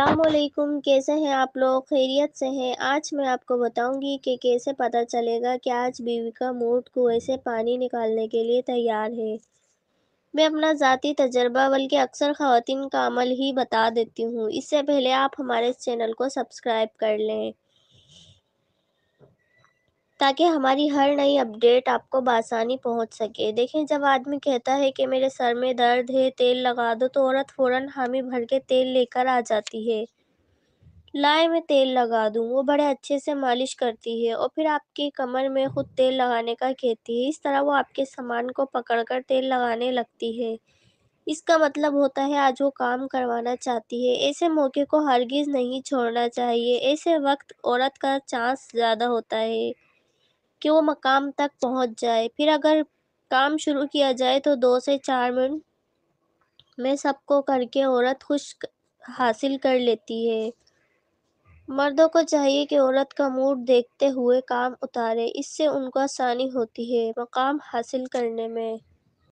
अस्सलाम कैसे हैं आप लोग खैरियत से हैं आज मैं आपको बताऊंगी कि कैसे पता चलेगा कि आज बीवी का मूड कुएं से पानी निकालने के लिए तैयार है मैं अपना ज़ाती तजर्बा बल्कि अक्सर ख़वान का अमल ही बता देती हूँ इससे पहले आप हमारे चैनल को सब्सक्राइब कर लें ताकि हमारी हर नई अपडेट आपको बासानी पहुंच सके देखें जब आदमी कहता है कि मेरे सर में दर्द है तेल लगा दो तो औरत फ़ौरन हामी भर के तेल लेकर आ जाती है लाए में तेल लगा दूँ वो बड़े अच्छे से मालिश करती है और फिर आपकी कमर में ख़ुद तेल लगाने का कहती है इस तरह वो आपके सामान को पकड़कर तेल लगाने लगती है इसका मतलब होता है आज वो काम करवाना चाहती है ऐसे मौके को हरगिज़ नहीं छोड़ना चाहिए ऐसे वक्त औरत का चांस ज़्यादा होता है कि वो मकाम तक पहुंच जाए फिर अगर काम शुरू किया जाए तो दो से चार मिनट में सबको करके औरत खुश हासिल कर लेती है मर्दों को चाहिए कि औरत का मूड देखते हुए काम उतारे इससे उनको आसानी होती है मकाम हासिल करने में